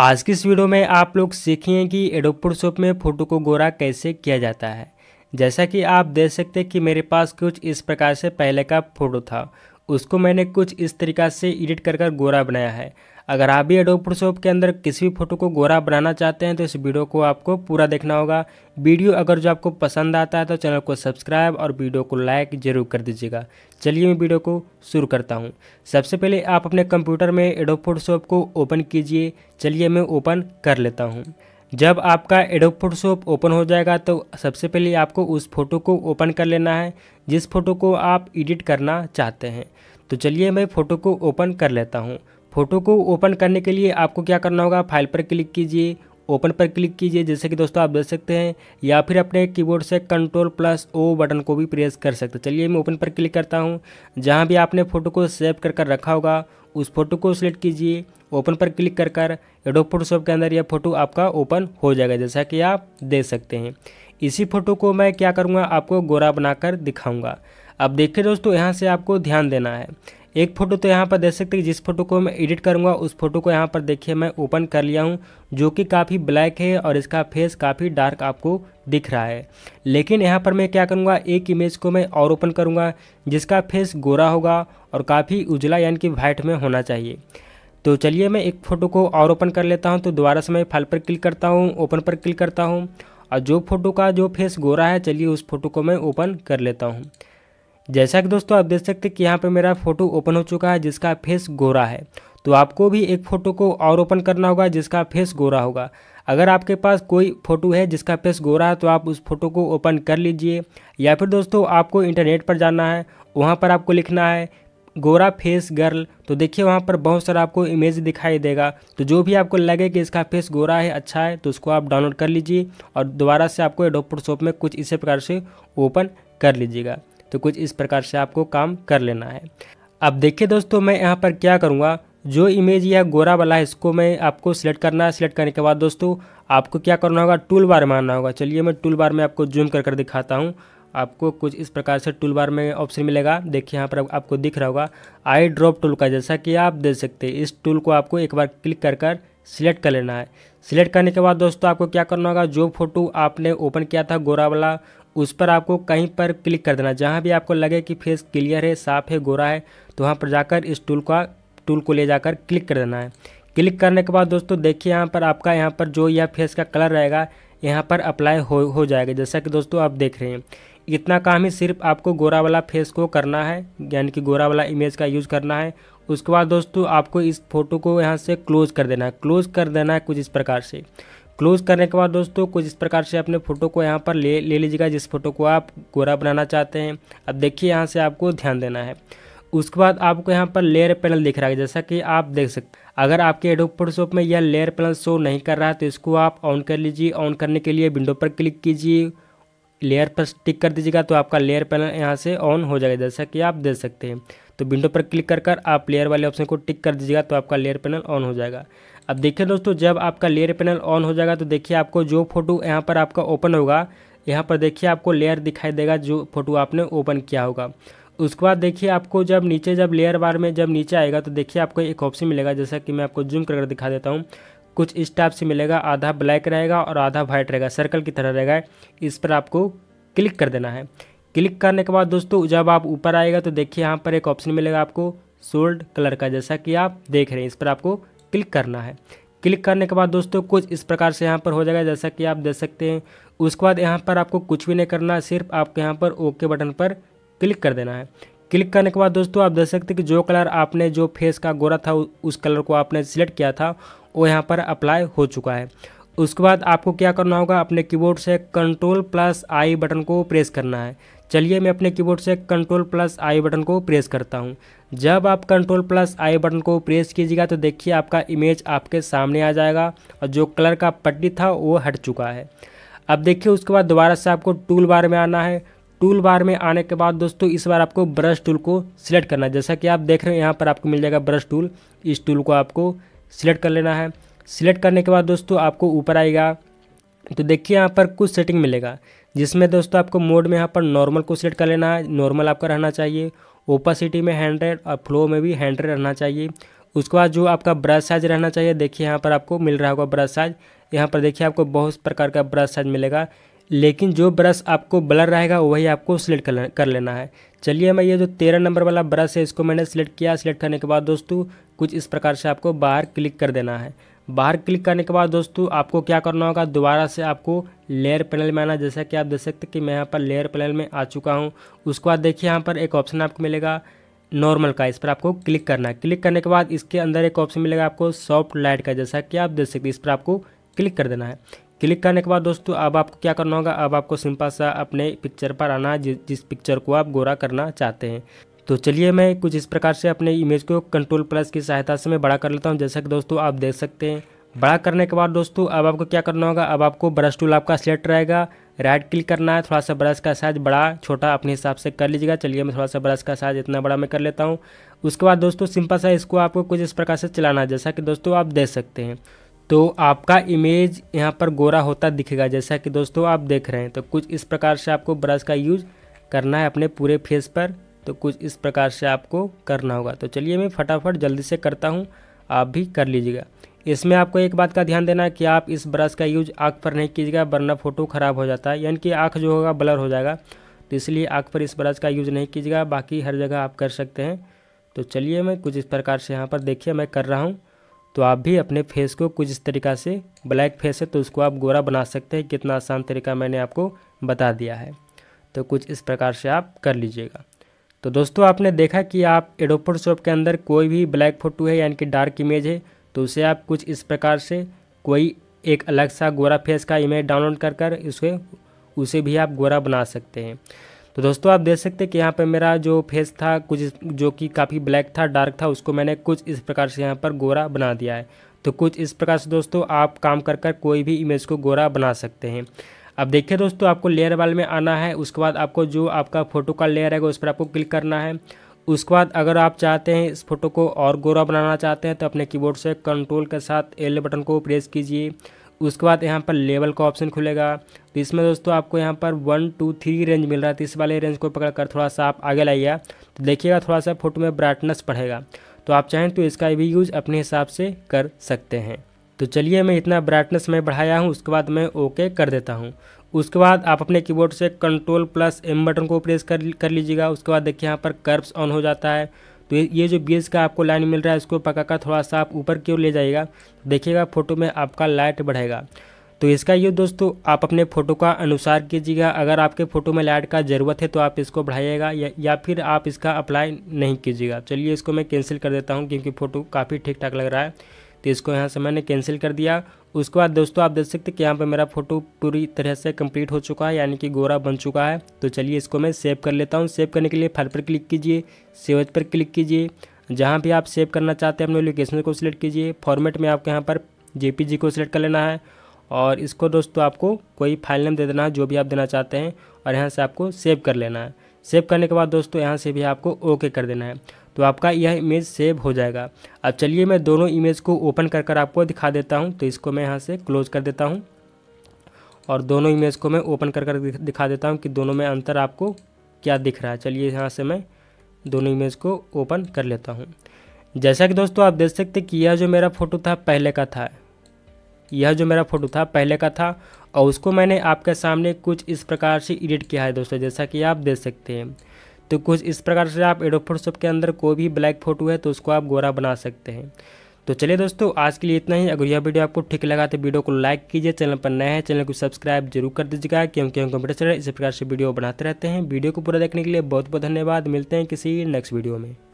आज की इस वीडियो में आप लोग सीखेंगे कि एडोब प्रोटोशॉप में फ़ोटो को गोरा कैसे किया जाता है जैसा कि आप देख सकते हैं कि मेरे पास कुछ इस प्रकार से पहले का फ़ोटो था उसको मैंने कुछ इस तरीका से एडिट कर कर गोरा बनाया है अगर आप भी एडोब फोटोशॉप के अंदर किसी भी फोटो को गोरा बनाना चाहते हैं तो इस वीडियो को आपको पूरा देखना होगा वीडियो अगर जो आपको पसंद आता है तो चैनल को सब्सक्राइब और वीडियो को लाइक जरूर कर दीजिएगा चलिए मैं वीडियो को शुरू करता हूँ सबसे पहले आप अपने कंप्यूटर में एडोब फोटोशॉप को ओपन कीजिए चलिए मैं ओपन कर लेता हूँ जब आपका एडोब फोटोशॉप ओपन हो जाएगा तो सबसे पहले आपको उस फोटो को ओपन कर लेना है जिस फोटो को आप एडिट करना चाहते हैं तो चलिए मैं फ़ोटो को ओपन कर लेता हूँ फ़ोटो को ओपन करने के लिए आपको क्या करना होगा फाइल पर क्लिक कीजिए ओपन पर क्लिक कीजिए जैसे कि दोस्तों आप देख सकते हैं या फिर अपने कीबोर्ड से कंट्रोल प्लस ओ बटन को भी प्रेस कर सकते हैं चलिए मैं ओपन पर क्लिक करता हूं जहां भी आपने फ़ोटो को सेव कर कर रखा होगा उस फोटो को सिलेक्ट कीजिए ओपन पर क्लिक कर कर एडो फोटोशॉप के अंदर यह फ़ोटो आपका ओपन हो जाएगा जैसा कि आप देख सकते हैं इसी फ़ोटो को मैं क्या करूँगा आपको गोरा बनाकर दिखाऊँगा अब देखिए दोस्तों यहाँ से आपको ध्यान देना है एक फ़ोटो तो यहाँ पर देख सकते हैं जिस फोटो को मैं एडिट करूँगा उस फोटो को यहाँ पर देखिए मैं ओपन कर लिया हूँ जो कि काफ़ी ब्लैक है और इसका फेस काफ़ी डार्क आपको दिख रहा है लेकिन यहाँ पर मैं क्या करूँगा एक इमेज को मैं और ओपन करूँगा जिसका फेस गोरा होगा और काफ़ी उजला यानी कि वाइट में होना चाहिए तो चलिए मैं एक फ़ोटो को और ओपन कर लेता हूँ तो दोबारा से मैं फाइल पर क्लिक करता हूँ ओपन पर क्लिक करता हूँ और जो फोटो का जो फेस गोरा है चलिए उस फोटो को मैं ओपन कर लेता हूँ जैसा कि दोस्तों आप देख सकते हैं कि यहाँ पे मेरा फ़ोटो ओपन हो चुका है जिसका फेस गोरा है तो आपको भी एक फ़ोटो को और ओपन करना होगा जिसका फेस गोरा होगा अगर आपके पास कोई फ़ोटो है जिसका फेस गोरा है तो आप उस फोटो को ओपन कर लीजिए या फिर दोस्तों आपको इंटरनेट पर जाना है वहाँ पर आपको लिखना है गोरा फेस गर्ल तो देखिए वहाँ पर बहुत सारा आपको इमेज दिखाई देगा तो जो भी आपको लगे कि इसका फेस गोरा है अच्छा है तो उसको आप डाउनलोड कर लीजिए और दोबारा से आपको एडोप शॉप में कुछ इसी प्रकार से ओपन कर लीजिएगा तो कुछ इस प्रकार से आपको काम कर लेना है अब देखिए दोस्तों मैं यहाँ पर क्या करूँगा जो इमेज यह गोरा वाला है इसको मैं आपको सिलेक्ट करना है सिलेक्ट करने के बाद दोस्तों आपको क्या करना होगा टूल बार में आना होगा चलिए मैं टूल बार में आपको जूम कर कर दिखाता हूँ आपको कुछ इस प्रकार से टूल बार में ऑप्शन मिलेगा देखिए यहाँ पर आपको दिख रहा होगा आई ड्रॉप टूल का जैसा कि आप देख सकते हैं इस टूल को आपको एक बार क्लिक कर कर सिलेक्ट कर लेना है सिलेक्ट करने के बाद दोस्तों आपको क्या करना होगा जो फोटो आपने ओपन किया था गोरा वाला उस पर आपको कहीं पर क्लिक कर देना जहाँ भी आपको लगे कि फेस क्लियर है साफ है गोरा है तो वहाँ पर जाकर इस टूल का टूल को ले जाकर क्लिक कर देना है क्लिक करने के बाद दोस्तों देखिए यहाँ पर आपका यहाँ पर जो यह फेस का कलर रहेगा यहाँ पर अप्लाई हो हो जाएगा जैसा कि दोस्तों आप देख रहे हैं इतना काम ही सिर्फ आपको गोरा वाला फेस को करना है यानी कि गोरा वाला इमेज का यूज़ करना है उसके बाद दोस्तों आपको इस फोटो को यहाँ से क्लोज़ कर देना है क्लोज़ कर देना है कुछ इस प्रकार से क्लोज करने के बाद दोस्तों कुछ इस प्रकार से अपने फ़ोटो को यहाँ पर ले ले लीजिएगा जिस फोटो को आप गोरा बनाना चाहते हैं अब देखिए यहाँ से आपको ध्यान देना है उसके बाद आपको यहाँ पर लेयर पैनल दिख रहा है जैसा कि आप देख सकते हैं अगर आपके एडोब फोटोशॉप में यह लेयर पैनल शो नहीं कर रहा है तो इसको आप ऑन कर लीजिए ऑन करने के लिए विंडो पर क्लिक कीजिए लेयर पर टिक कर दीजिएगा तो आपका लेयर पैनल यहाँ से ऑन हो जाएगा जैसा कि आप देख सकते हैं तो विंडो पर क्लिक कर कर आप लेयर वाले ऑप्शन को टिक कर दीजिएगा तो आपका लेयर पैनल ऑन हो जाएगा अब देखिए दोस्तों जब आपका लेयर पैनल ऑन हो जाएगा तो देखिए आपको जो फोटो यहाँ पर आपका ओपन होगा यहाँ पर देखिए आपको लेयर दिखाई देगा जो फोटो आपने ओपन किया होगा उसके बाद देखिए आपको जब नीचे जब लेयर बार में जब नीचे आएगा तो देखिए आपको एक ऑप्शन मिलेगा जैसा कि मैं आपको जूम कर दिखा देता हूँ कुछ इस टाइप से मिलेगा आधा ब्लैक रहेगा और आधा वाइट रहेगा सर्कल की तरह रहेगा इस पर आपको क्लिक कर देना है क्लिक करने के बाद दोस्तों जब आप ऊपर आएगा तो देखिए यहाँ पर एक ऑप्शन मिलेगा आपको सोल्ड कलर का जैसा कि आप देख रहे हैं इस पर आपको क्लिक करना है क्लिक करने के बाद दोस्तों कुछ इस प्रकार से यहाँ पर हो जाएगा जैसा कि आप देख सकते हैं उसके बाद यहाँ पर आपको कुछ भी नहीं करना सिर्फ आपके यहाँ पर ओके बटन पर क्लिक कर देना है क्लिक करने के बाद दोस्तों आप देख सकते हैं कि जो कलर आपने जो फेस का गोरा था उस कलर को आपने सिलेक्ट किया था वो यहाँ पर अप्लाई हो चुका है उसके बाद आपको क्या करना होगा अपने कीबोर्ड से कंट्रोल प्लस आई बटन को प्रेस करना है चलिए मैं अपने कीबोर्ड से कंट्रोल प्लस आई बटन को प्रेस करता हूँ जब आप कंट्रोल प्लस आई बटन को प्रेस कीजिएगा तो देखिए आपका इमेज आपके सामने आ जाएगा और जो कलर का पट्टी था वो हट चुका है अब देखिए उसके बाद दोबारा से आपको टूल बार में आना है टूल बार में आने के बाद दोस्तों इस बार आपको ब्रश टूल को सिलेक्ट करना है जैसा कि आप देख रहे हैं यहाँ पर आपको मिल जाएगा ब्रश टूल इस टूल को आपको सिलेक्ट कर लेना है सिलेक्ट करने के बाद दोस्तों आपको ऊपर आएगा तो देखिए यहाँ पर कुछ सेटिंग मिलेगा जिसमें दोस्तों आपको मोड में यहाँ पर नॉर्मल को सिलेक्ट कर लेना है नॉर्मल आपका रहना चाहिए ओपासिटी में हैंड्रेड और फ्लो में भी हैंड्रेड रहना चाहिए उसके बाद जो आपका ब्रश साइज रहना चाहिए देखिए यहाँ पर आपको मिल रहा होगा ब्रश साइज यहाँ पर देखिए आपको बहुत प्रकार का ब्रश साइज मिलेगा लेकिन जो ब्रश आपको ब्लर रहेगा वही आपको सिलेक्ट कर लेना है चलिए मैं ये जो तेरह नंबर वाला ब्रश है इसको मैंने सिलेक्ट किया सिलेक्ट करने के बाद दोस्तों कुछ इस प्रकार से आपको बाहर क्लिक कर देना है बाहर क्लिक करने के बाद दोस्तों आपको क्या करना होगा दोबारा से आपको लेयर पैनल में आना जैसा कि आप देख सकते कि मैं यहाँ पर लेयर पैनल में आ चुका हूँ उसके बाद देखिए यहाँ पर एक ऑप्शन आपको मिलेगा नॉर्मल का इस पर आपको क्लिक करना है क्लिक करने के बाद इसके अंदर एक ऑप्शन मिलेगा आपको सॉफ्ट लाइट का जैसा कि आप देख सकते इस पर आपको क्लिक कर देना है क्लिक करने के बाद दोस्तों अब आपको क्या करना होगा अब आपको सिंपल सा अपने पिक्चर पर आना है जिस पिक्चर को आप गोरा करना चाहते हैं तो चलिए मैं कुछ इस प्रकार से अपने इमेज को कंट्रोल प्लस की सहायता से मैं बड़ा कर लेता हूँ जैसा कि दोस्तों आप देख सकते हैं बड़ा करने के बाद दोस्तों अब आपको क्या करना होगा अब आपको ब्रश टूल आपका सेलेक्ट रहेगा राइट क्लिक करना है थोड़ा सा ब्रश का साइज बड़ा छोटा अपने हिसाब से कर लीजिएगा चलिए मैं थोड़ा सा ब्रश का साइज इतना बड़ा मैं कर लेता हूँ उसके बाद दोस्तों सिंपल सा इसको आपको कुछ इस प्रकार से चलाना है जैसा कि दोस्तों आप देख सकते हैं तो आपका इमेज यहाँ पर गोरा होता दिखेगा जैसा कि दोस्तों आप देख रहे हैं तो कुछ इस प्रकार से आपको ब्रश का यूज़ करना है अपने पूरे फेस पर तो कुछ इस प्रकार से आपको करना होगा तो चलिए मैं फटाफट जल्दी से करता हूँ आप भी कर लीजिएगा इसमें आपको एक बात का ध्यान देना है कि आप इस ब्रश का यूज आँख पर नहीं कीजिएगा वरना फ़ोटो ख़राब हो जाता है यानी कि आँख जो होगा ब्लर हो जाएगा तो इसलिए आँख पर इस ब्रश का यूज नहीं कीजिएगा बाकी हर जगह आप कर सकते हैं तो चलिए मैं कुछ इस प्रकार से यहाँ पर देखिए मैं कर रहा हूँ तो आप भी अपने फेस को कुछ इस तरीका से ब्लैक फेस है तो उसको आप गोरा बना सकते हैं कितना आसान तरीका मैंने आपको बता दिया है तो कुछ इस प्रकार से आप कर लीजिएगा तो दोस्तों आपने देखा कि आप एडो फोटोशॉप के अंदर कोई भी ब्लैक फोटो है यानी कि डार्क इमेज है तो उसे आप कुछ इस प्रकार से कोई एक अलग सा गोरा फेस का इमेज डाउनलोड कर कर उसे उसे भी आप गोरा बना सकते हैं तो दोस्तों आप देख सकते हैं कि यहाँ पर मेरा जो फेस था कुछ जो कि काफ़ी ब्लैक था डार्क था उसको मैंने कुछ इस प्रकार से यहाँ पर गोरा बना दिया है तो कुछ इस प्रकार से दोस्तों आप काम कर कर कोई भी इमेज को गोरा बना सकते हैं अब देखिए दोस्तों आपको लेयर वाल में आना है उसके बाद आपको जो आपका फ़ोटो का लेयर रहेगा उस पर आपको क्लिक करना है उसके बाद अगर आप चाहते हैं इस फोटो को और गोरा बनाना चाहते हैं तो अपने कीबोर्ड से कंट्रोल के साथ एल बटन को प्रेस कीजिए उसके बाद यहाँ पर लेवल का ऑप्शन खुलेगा तो इसमें दोस्तों आपको यहाँ पर वन टू थ्री रेंज मिल रहा है तो इस वाले रेंज को पकड़ कर थोड़ा सा आप आगे लाइए तो देखिएगा थोड़ा सा फोटो में ब्राइटनेस बढ़ेगा तो आप चाहें तो इसका भी यूज़ अपने हिसाब से कर सकते हैं तो चलिए मैं इतना ब्राइटनेस में बढ़ाया हूँ उसके बाद मैं ओके कर देता हूँ उसके बाद आप अपने कीबोर्ड से कंट्रोल प्लस एम बटन को प्रेस कर कर लीजिएगा उसके बाद देखिए यहाँ पर कर्व्स ऑन हो जाता है तो ये जो बेस का आपको लाइन मिल रहा है इसको पका कर थोड़ा सा आप ऊपर की ओर ले जाइएगा देखिएगा फोटो में आपका लाइट बढ़ेगा तो इसका ये दोस्तों आप अपने फ़ोटो का अनुसार कीजिएगा अगर आपके फ़ोटो में लाइट का ज़रूरत है तो आप इसको बढ़ाइएगा या, या फिर आप इसका अप्लाई नहीं कीजिएगा चलिए इसको मैं कैंसिल कर देता हूँ क्योंकि फ़ोटो काफ़ी ठीक ठाक लग रहा है तो इसको यहाँ से मैंने कैंसिल कर दिया उसके बाद दोस्तों आप देख सकते हैं कि यहाँ पे मेरा फोटो पूरी तरह से कंप्लीट हो चुका है यानी कि गोरा बन चुका है तो चलिए इसको मैं सेव कर लेता हूँ सेव करने के लिए फाइल पर क्लिक कीजिए सेवज पर क्लिक कीजिए जहाँ भी आप सेव करना चाहते हैं अपने लोकेशन को सिलेक्ट कीजिए फॉर्मेट में आपको यहाँ पर जे को सिलेक्ट कर लेना है और इसको दोस्तों आपको कोई फाइल नेम दे देना है जो भी आप देना चाहते हैं और यहाँ से आपको सेव कर लेना है सेव करने के बाद दोस्तों यहाँ से भी आपको ओके कर देना है तो आपका यह इमेज सेव हो जाएगा अब चलिए मैं दोनों इमेज को ओपन कर कर आपको दिखा देता हूँ तो इसको मैं यहाँ से क्लोज कर देता हूँ और दोनों इमेज को मैं ओपन कर कर दिखा देता हूँ कि दोनों में अंतर आपको क्या दिख रहा है चलिए यहाँ से मैं दोनों इमेज को ओपन कर लेता हूँ जैसा कि दोस्तों आप देख सकते कि यह जो मेरा फ़ोटो था पहले का था यह जो मेरा फ़ोटो था पहले का था और उसको मैंने आपके सामने कुछ इस प्रकार से एडिट किया है दोस्तों जैसा कि आप देख सकते हैं तो कुछ इस प्रकार से आप एडो फोटोशॉप के अंदर कोई भी ब्लैक फोटो है तो उसको आप गोरा बना सकते हैं तो चलिए दोस्तों आज के लिए इतना ही अगर यह वीडियो आपको ठीक लगा तो वीडियो को लाइक कीजिए चैनल पर नया है चैनल को सब्सक्राइब जरूर कर दीजिएगा क्योंकि हम कंप्यूटर से इसी प्रकार से वीडियो बनाते रहते हैं वीडियो को पूरा देखने के लिए बहुत बहुत धन्यवाद मिलते हैं किसी नेक्स्ट वीडियो में